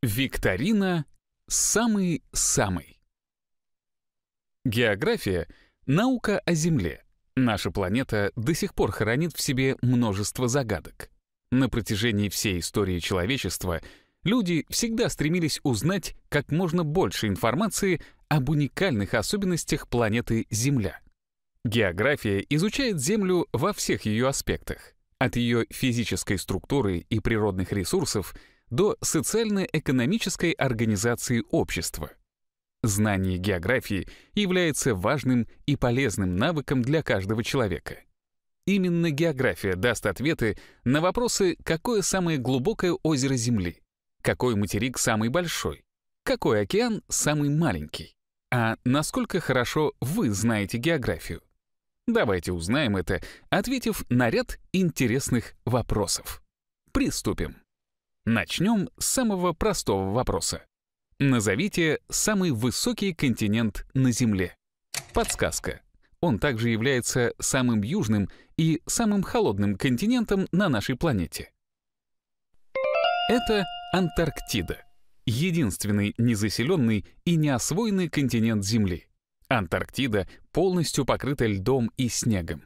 Викторина «Самый-самый». География — наука о Земле. Наша планета до сих пор хранит в себе множество загадок. На протяжении всей истории человечества люди всегда стремились узнать как можно больше информации об уникальных особенностях планеты Земля. География изучает Землю во всех ее аспектах. От ее физической структуры и природных ресурсов — до социально-экономической организации общества. Знание географии является важным и полезным навыком для каждого человека. Именно география даст ответы на вопросы, какое самое глубокое озеро Земли, какой материк самый большой, какой океан самый маленький, а насколько хорошо вы знаете географию. Давайте узнаем это, ответив на ряд интересных вопросов. Приступим. Начнем с самого простого вопроса. Назовите самый высокий континент на Земле. Подсказка. Он также является самым южным и самым холодным континентом на нашей планете. Это Антарктида. Единственный незаселенный и неосвоенный континент Земли. Антарктида полностью покрыта льдом и снегом.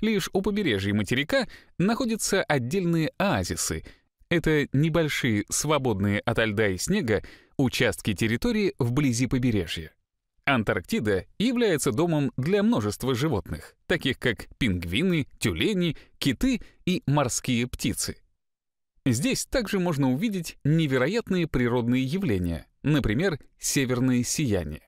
Лишь у побережья материка находятся отдельные оазисы — это небольшие, свободные от льда и снега, участки территории вблизи побережья. Антарктида является домом для множества животных, таких как пингвины, тюлени, киты и морские птицы. Здесь также можно увидеть невероятные природные явления, например, северное сияние.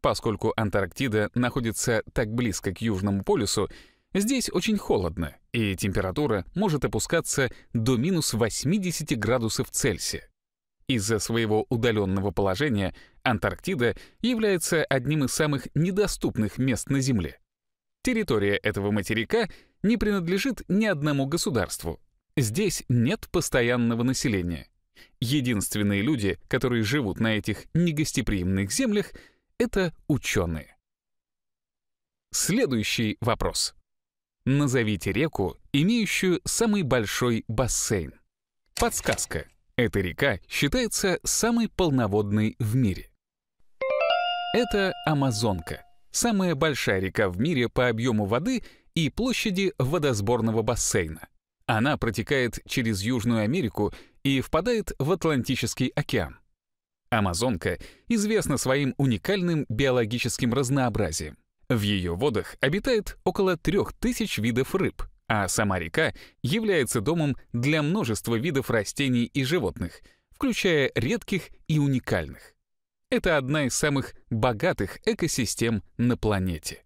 Поскольку Антарктида находится так близко к Южному полюсу, Здесь очень холодно, и температура может опускаться до минус 80 градусов Цельсия. Из-за своего удаленного положения Антарктида является одним из самых недоступных мест на Земле. Территория этого материка не принадлежит ни одному государству. Здесь нет постоянного населения. Единственные люди, которые живут на этих негостеприимных землях, это ученые. Следующий вопрос. Назовите реку, имеющую самый большой бассейн. Подсказка. Эта река считается самой полноводной в мире. Это Амазонка. Самая большая река в мире по объему воды и площади водосборного бассейна. Она протекает через Южную Америку и впадает в Атлантический океан. Амазонка известна своим уникальным биологическим разнообразием. В ее водах обитает около 3000 видов рыб, а сама река является домом для множества видов растений и животных, включая редких и уникальных. Это одна из самых богатых экосистем на планете.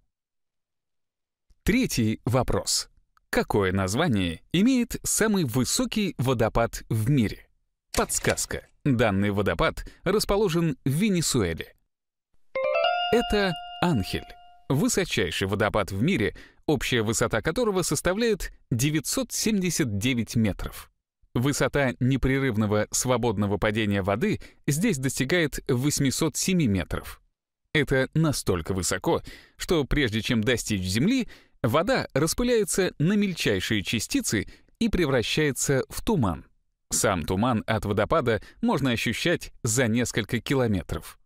Третий вопрос. Какое название имеет самый высокий водопад в мире? Подсказка. Данный водопад расположен в Венесуэле. Это Анхель высочайший водопад в мире, общая высота которого составляет 979 метров. Высота непрерывного свободного падения воды здесь достигает 807 метров. Это настолько высоко, что прежде чем достичь Земли, вода распыляется на мельчайшие частицы и превращается в туман. Сам туман от водопада можно ощущать за несколько километров.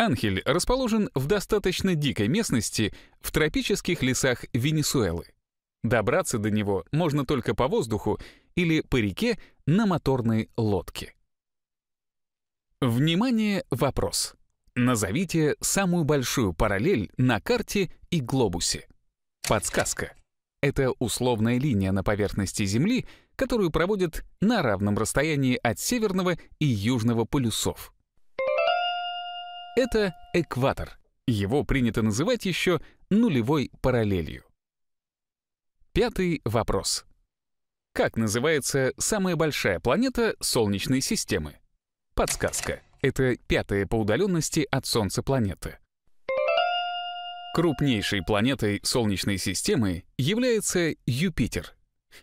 Анхель расположен в достаточно дикой местности в тропических лесах Венесуэлы. Добраться до него можно только по воздуху или по реке на моторной лодке. Внимание, вопрос. Назовите самую большую параллель на карте и глобусе. Подсказка. Это условная линия на поверхности Земли, которую проводят на равном расстоянии от северного и южного полюсов. Это экватор. Его принято называть еще нулевой параллелью. Пятый вопрос. Как называется самая большая планета Солнечной системы? Подсказка. Это пятая по удаленности от Солнца планета. Крупнейшей планетой Солнечной системы является Юпитер.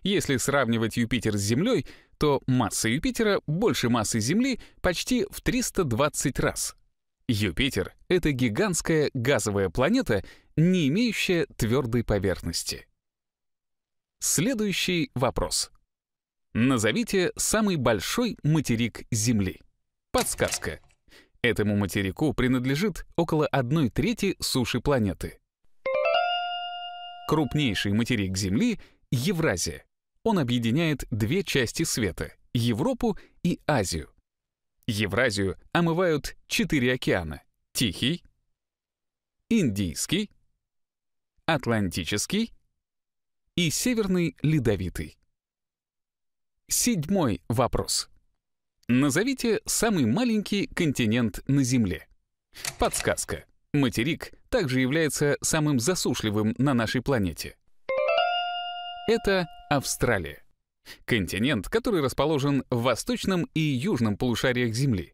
Если сравнивать Юпитер с Землей, то масса Юпитера больше массы Земли почти в 320 раз — Юпитер — это гигантская газовая планета, не имеющая твердой поверхности. Следующий вопрос. Назовите самый большой материк Земли. Подсказка. Этому материку принадлежит около одной трети суши планеты. Крупнейший материк Земли — Евразия. Он объединяет две части света — Европу и Азию. Евразию омывают четыре океана — Тихий, Индийский, Атлантический и Северный Ледовитый. Седьмой вопрос. Назовите самый маленький континент на Земле. Подсказка. Материк также является самым засушливым на нашей планете. Это Австралия континент, который расположен в восточном и южном полушариях Земли.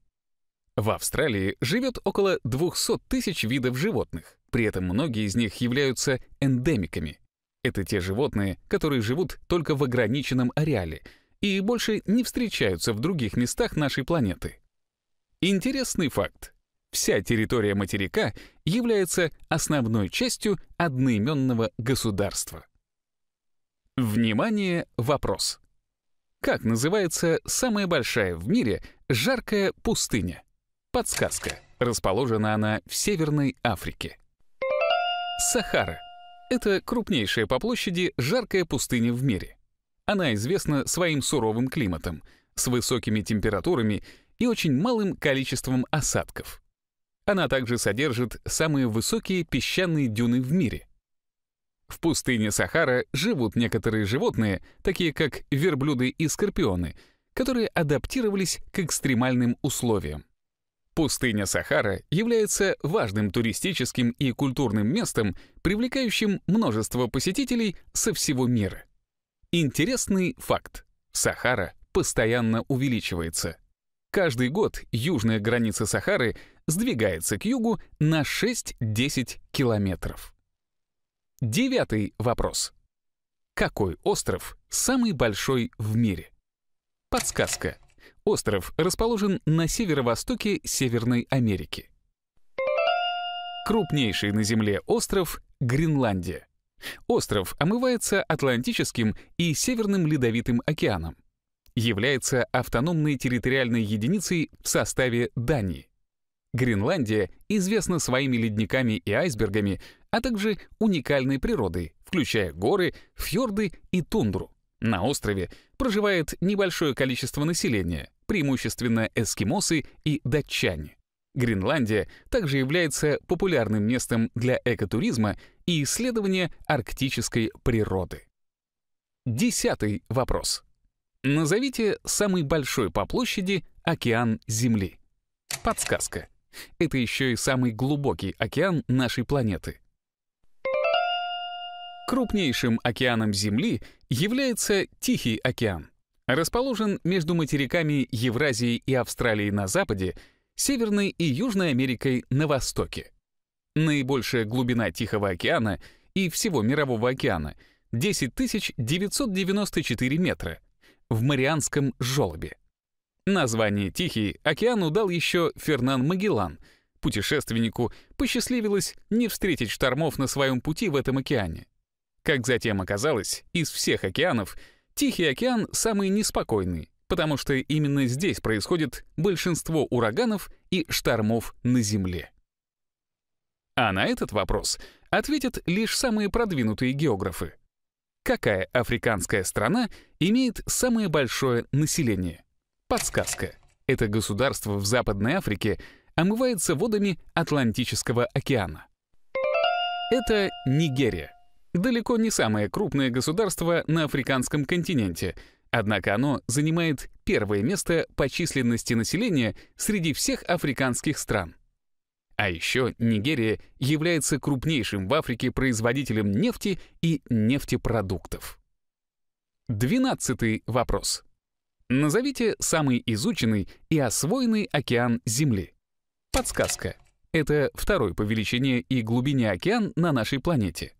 В Австралии живет около 200 тысяч видов животных, при этом многие из них являются эндемиками. Это те животные, которые живут только в ограниченном ареале и больше не встречаются в других местах нашей планеты. Интересный факт. Вся территория материка является основной частью одноименного государства. Внимание, вопрос. Как называется самая большая в мире жаркая пустыня? Подсказка. Расположена она в Северной Африке. Сахара. Это крупнейшая по площади жаркая пустыня в мире. Она известна своим суровым климатом, с высокими температурами и очень малым количеством осадков. Она также содержит самые высокие песчаные дюны в мире — пустыне Сахара живут некоторые животные, такие как верблюды и скорпионы, которые адаптировались к экстремальным условиям. Пустыня Сахара является важным туристическим и культурным местом, привлекающим множество посетителей со всего мира. Интересный факт. Сахара постоянно увеличивается. Каждый год южная граница Сахары сдвигается к югу на 6-10 километров. Девятый вопрос. Какой остров самый большой в мире? Подсказка. Остров расположен на северо-востоке Северной Америки. Крупнейший на Земле остров — Гренландия. Остров омывается Атлантическим и Северным Ледовитым океаном. Является автономной территориальной единицей в составе Дании. Гренландия известна своими ледниками и айсбергами, а также уникальной природой, включая горы, фьорды и тундру. На острове проживает небольшое количество населения, преимущественно эскимосы и датчане. Гренландия также является популярным местом для экотуризма и исследования арктической природы. Десятый вопрос. Назовите самый большой по площади океан Земли. Подсказка. Это еще и самый глубокий океан нашей планеты. Крупнейшим океаном Земли является Тихий океан. Расположен между материками Евразии и Австралии на западе, Северной и Южной Америкой на востоке. Наибольшая глубина Тихого океана и всего Мирового океана — 10 994 метра в Марианском желобе. Название «Тихий океан» удал еще Фернан Магеллан. Путешественнику посчастливилось не встретить штормов на своем пути в этом океане. Как затем оказалось, из всех океанов Тихий океан самый неспокойный, потому что именно здесь происходит большинство ураганов и штормов на Земле. А на этот вопрос ответят лишь самые продвинутые географы. Какая африканская страна имеет самое большое население? Подсказка. Это государство в Западной Африке омывается водами Атлантического океана. Это Нигерия. Далеко не самое крупное государство на африканском континенте, однако оно занимает первое место по численности населения среди всех африканских стран. А еще Нигерия является крупнейшим в Африке производителем нефти и нефтепродуктов. Двенадцатый вопрос. Назовите самый изученный и освоенный океан Земли. Подсказка. Это второй по величине и глубине океан на нашей планете.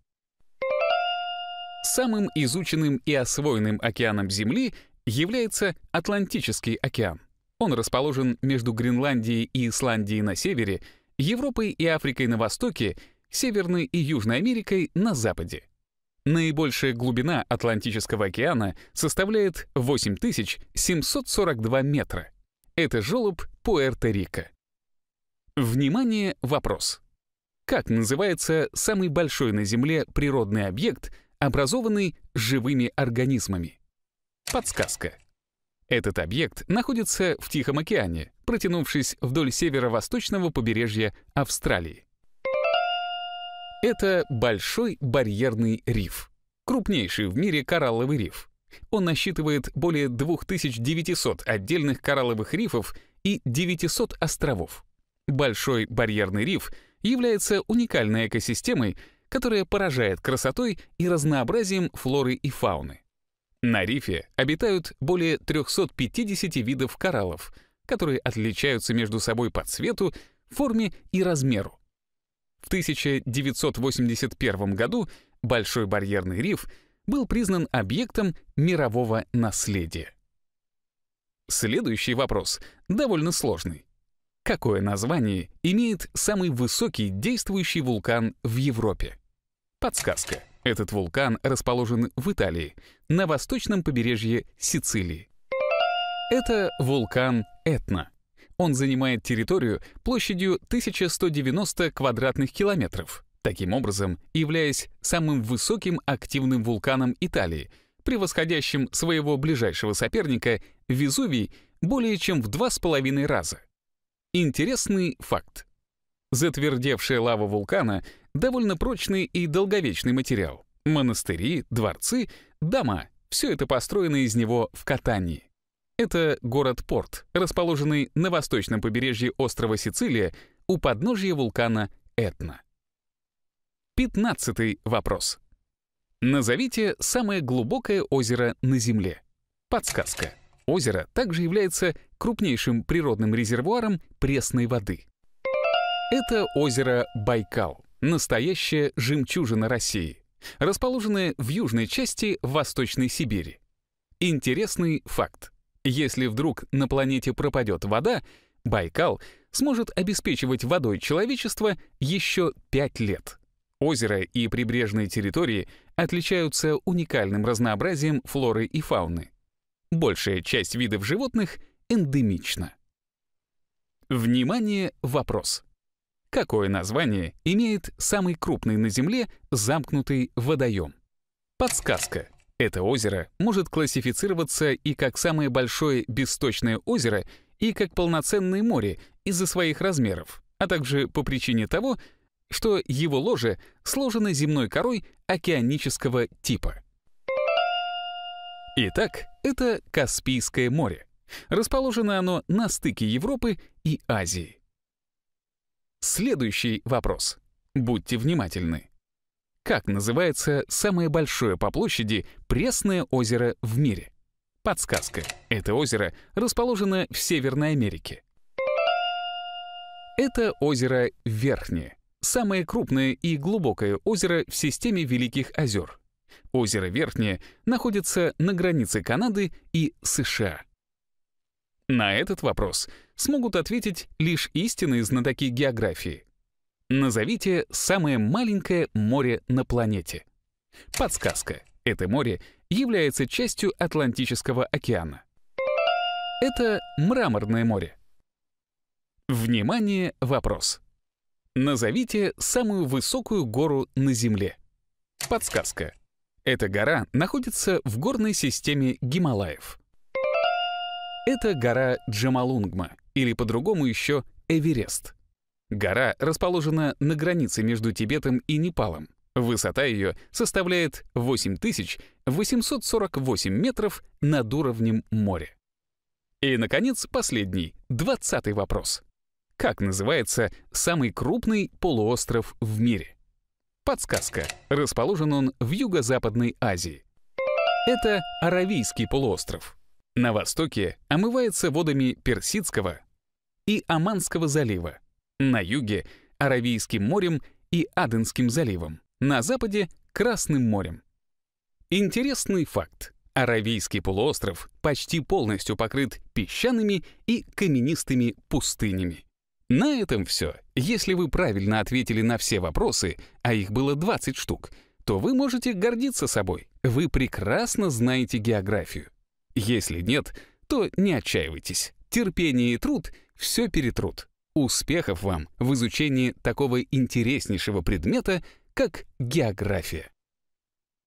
Самым изученным и освоенным океаном Земли является Атлантический океан. Он расположен между Гренландией и Исландией на севере, Европой и Африкой на востоке, Северной и Южной Америкой на западе. Наибольшая глубина Атлантического океана составляет 8742 метра. Это желоб Пуэрто-Рико. Внимание, вопрос. Как называется самый большой на Земле природный объект, образованный живыми организмами? Подсказка. Этот объект находится в Тихом океане, протянувшись вдоль северо-восточного побережья Австралии. Это Большой барьерный риф. Крупнейший в мире коралловый риф. Он насчитывает более 2900 отдельных коралловых рифов и 900 островов. Большой барьерный риф является уникальной экосистемой, которая поражает красотой и разнообразием флоры и фауны. На рифе обитают более 350 видов кораллов, которые отличаются между собой по цвету, форме и размеру, в 1981 году Большой барьерный риф был признан объектом мирового наследия. Следующий вопрос довольно сложный. Какое название имеет самый высокий действующий вулкан в Европе? Подсказка. Этот вулкан расположен в Италии, на восточном побережье Сицилии. Это вулкан Этна. Он занимает территорию площадью 1190 квадратных километров, таким образом являясь самым высоким активным вулканом Италии, превосходящим своего ближайшего соперника Везувий более чем в два с половиной раза. Интересный факт. Затвердевшая лава вулкана — довольно прочный и долговечный материал. Монастыри, дворцы, дома — все это построено из него в катании. Это город-порт, расположенный на восточном побережье острова Сицилия у подножья вулкана Этна. Пятнадцатый вопрос. Назовите самое глубокое озеро на Земле. Подсказка. Озеро также является крупнейшим природным резервуаром пресной воды. Это озеро Байкал, настоящая жемчужина России, расположенное в южной части Восточной Сибири. Интересный факт. Если вдруг на планете пропадет вода, Байкал сможет обеспечивать водой человечество еще 5 лет. Озеро и прибрежные территории отличаются уникальным разнообразием флоры и фауны. Большая часть видов животных эндемична. Внимание, вопрос. Какое название имеет самый крупный на Земле замкнутый водоем? Подсказка. Это озеро может классифицироваться и как самое большое бесточное озеро, и как полноценное море из-за своих размеров, а также по причине того, что его ложе сложено земной корой океанического типа. Итак, это Каспийское море. Расположено оно на стыке Европы и Азии. Следующий вопрос. Будьте внимательны как называется самое большое по площади пресное озеро в мире. Подсказка. Это озеро расположено в Северной Америке. Это озеро Верхнее, самое крупное и глубокое озеро в системе Великих озер. Озеро Верхнее находится на границе Канады и США. На этот вопрос смогут ответить лишь истинные знатоки географии — Назовите самое маленькое море на планете. Подсказка. Это море является частью Атлантического океана. Это Мраморное море. Внимание, вопрос. Назовите самую высокую гору на Земле. Подсказка. Эта гора находится в горной системе Гималаев. Это гора Джамалунгма, или по-другому еще Эверест — Гора расположена на границе между Тибетом и Непалом. Высота ее составляет 8848 метров над уровнем моря. И, наконец, последний, двадцатый вопрос. Как называется самый крупный полуостров в мире? Подсказка. Расположен он в Юго-Западной Азии. Это Аравийский полуостров. На востоке омывается водами Персидского и Оманского залива, на юге — Аравийским морем и Аденским заливом, на западе — Красным морем. Интересный факт. Аравийский полуостров почти полностью покрыт песчаными и каменистыми пустынями. На этом все. Если вы правильно ответили на все вопросы, а их было 20 штук, то вы можете гордиться собой. Вы прекрасно знаете географию. Если нет, то не отчаивайтесь. Терпение и труд все перетрут. Успехов вам в изучении такого интереснейшего предмета, как география!